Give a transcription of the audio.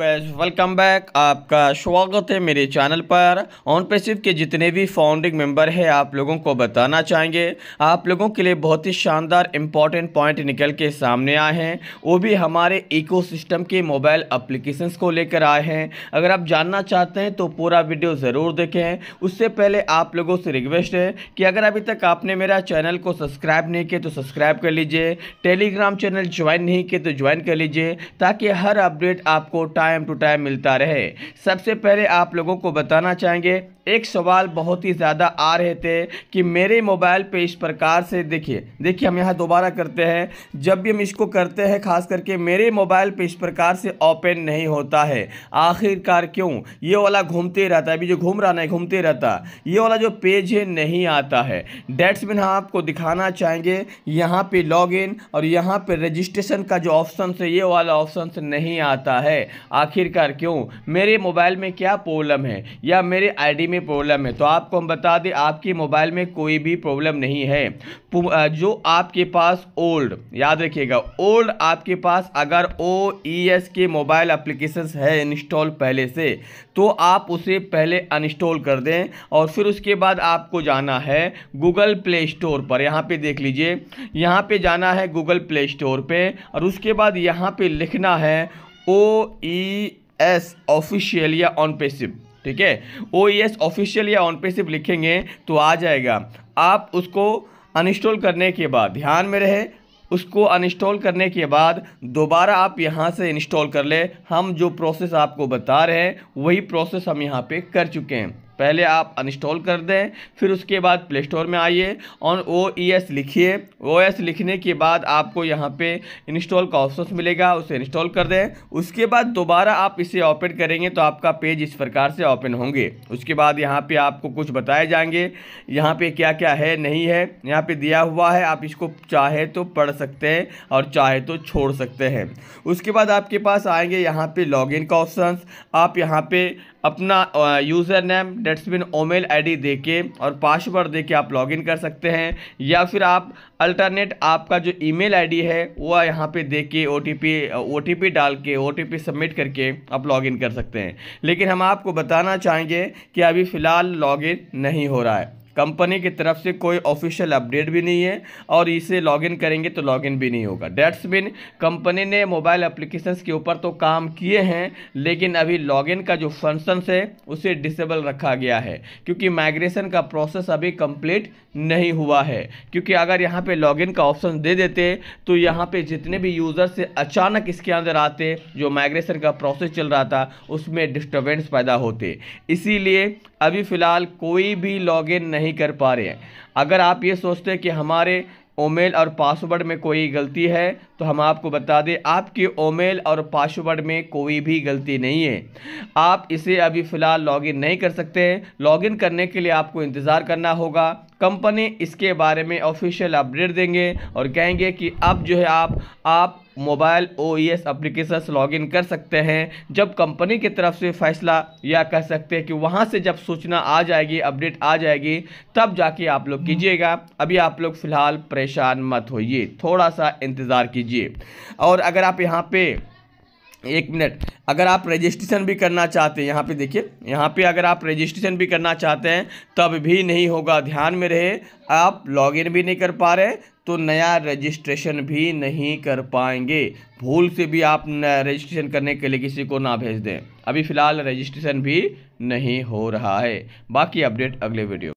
guys welcome back आपका स्वागत है मेरे चैनल पर ऑन पेसिव के जितने भी फाउंडिंग मेंबर हैं आप लोगों को बताना चाहेंगे आप लोगों के लिए बहुत ही शानदार इम्पॉर्टेंट पॉइंट निकल के सामने आए हैं वो भी हमारे इकोसिस्टम के मोबाइल अप्लीकेशंस को लेकर आए हैं अगर आप जानना चाहते हैं तो पूरा वीडियो ज़रूर देखें उससे पहले आप लोगों से रिक्वेस्ट है कि अगर अभी तक आपने मेरा चैनल को सब्सक्राइब नहीं किया तो सब्सक्राइब कर लीजिए टेलीग्राम चैनल ज्वाइन नहीं किया तो ज्वाइन कर लीजिए ताकि हर अपडेट आपको टाइम टाइम टू टाइम मिलता रहे सबसे पहले आप लोगों को बताना चाहेंगे एक सवाल बहुत ही ज़्यादा आ रहे थे कि मेरे मोबाइल पे इस प्रकार से देखिए देखिए हम यहाँ दोबारा करते हैं जब भी हम इसको करते हैं खास करके मेरे मोबाइल पे इस प्रकार से ओपन नहीं होता है आखिरकार क्यों ये वाला घूमते रहता है अभी जो घूम रहा ना घूमते रहता ये वाला जो पेज है नहीं आता है डेट्स में हम आपको दिखाना चाहेंगे यहाँ पर लॉग और यहाँ पर रजिस्ट्रेशन का जो ऑप्शन है ये वाला ऑप्शन नहीं आता है आखिरकार क्यों मेरे मोबाइल में क्या प्रॉब्लम है या मेरे आईडी में प्रॉब्लम है तो आपको हम बता दें आपके मोबाइल में कोई भी प्रॉब्लम नहीं है जो आपके पास ओल्ड याद रखिएगा ओल्ड आपके पास अगर ओ ई एस के मोबाइल अप्लीकेशन है इंस्टॉल पहले से तो आप उसे पहले अनस्टॉल कर दें और फिर उसके बाद आपको जाना है गूगल प्ले स्टोर पर यहाँ पे देख लीजिए यहाँ पे जाना है गूगल प्ले स्टोर पे और उसके बाद यहाँ पे लिखना है ओ ई एस ऑफिशियल या ऑन पेसिव ठीक है ओ ई एस ऑफिशियल या ऑन पेसिव लिखेंगे तो आ जाएगा आप उसको अनइंस्टॉल करने के बाद ध्यान में रहे उसको अनइंस्टॉल करने के बाद दोबारा आप यहाँ से इंस्टॉल कर ले हम जो प्रोसेस आपको बता रहे हैं वही प्रोसेस हम यहाँ पे कर चुके हैं पहले आप अनस्टॉल कर दें फिर उसके बाद प्ले स्टोर में आइए और ओ ई एस लिखिए ओ एस e लिखने के बाद आपको यहाँ पे इंस्टॉल का ऑप्शन मिलेगा उसे इंस्टॉल कर दें उसके बाद दोबारा आप इसे ओपन करेंगे तो आपका पेज इस प्रकार से ओपन होंगे उसके बाद यहाँ पे आपको कुछ बताए जाएंगे यहाँ पे क्या क्या है नहीं है यहाँ पे दिया हुआ है आप इसको चाहे तो पढ़ सकते हैं और चाहे तो छोड़ सकते हैं उसके बाद आपके पास आएंगे यहाँ पे लॉगिन का ऑप्शन आप यहाँ पे अपना यूज़र नेम डेट्स बिन ओमेल आईडी देके और पासवर्ड देके आप लॉगिन कर सकते हैं या फिर आप अल्टरनेट आपका जो ईमेल आईडी है वो यहाँ पे दे के ओ टी डाल के ओ सबमिट करके आप लॉगिन कर सकते हैं लेकिन हम आपको बताना चाहेंगे कि अभी फ़िलहाल लॉगिन नहीं हो रहा है कंपनी की तरफ से कोई ऑफिशियल अपडेट भी नहीं है और इसे लॉगिन करेंगे तो लॉगिन भी नहीं होगा डेट्स बिन कंपनी ने मोबाइल एप्लीकेशंस के ऊपर तो काम किए हैं लेकिन अभी लॉगिन का जो फंक्शन है उसे डिसेबल रखा गया है क्योंकि माइग्रेशन का प्रोसेस अभी कंप्लीट नहीं हुआ है क्योंकि अगर यहाँ पर लॉगिन का ऑप्शन दे देते तो यहाँ पर जितने भी यूज़र से अचानक इसके अंदर आते जो माइग्रेशन का प्रोसेस चल रहा था उसमें डिस्टर्बेंस पैदा होते इसीलिए अभी फ़िलहाल कोई भी लॉगिन नहीं नहीं कर पा रहे हैं अगर आप ये सोचते हैं कि हमारे ओमेल और पासवर्ड में कोई गलती है तो हम आपको बता दें आपके ओमेल और पासवर्ड में कोई भी गलती नहीं है आप इसे अभी फ़िलहाल लॉगिन नहीं कर सकते लॉगिन करने के लिए आपको इंतज़ार करना होगा कंपनी इसके बारे में ऑफिशियल अपडेट देंगे और कहेंगे कि अब जो है आप आप mobile O E S application से लॉगिन कर सकते हैं जब कंपनी की तरफ से फैसला या कह सकते हैं कि वहाँ से जब सूचना आ जाएगी अपडेट आ जाएगी तब जाके आप लोग कीजिएगा अभी आप लोग फ़िलहाल परेशान मत होइए थोड़ा सा इंतज़ार कीजिए और अगर आप यहाँ पे एक मिनट अगर आप रजिस्ट्रेशन भी करना चाहते हैं यहाँ पे देखिए यहाँ पे अगर आप रजिस्ट्रेशन भी करना चाहते हैं तब भी नहीं होगा ध्यान में रहे आप लॉगिन भी नहीं कर पा रहे तो नया रजिस्ट्रेशन भी नहीं कर पाएंगे भूल से भी आप रजिस्ट्रेशन करने के लिए किसी को ना भेज दें अभी फ़िलहाल रजिस्ट्रेशन भी नहीं हो रहा है बाकी अपडेट अगले वीडियो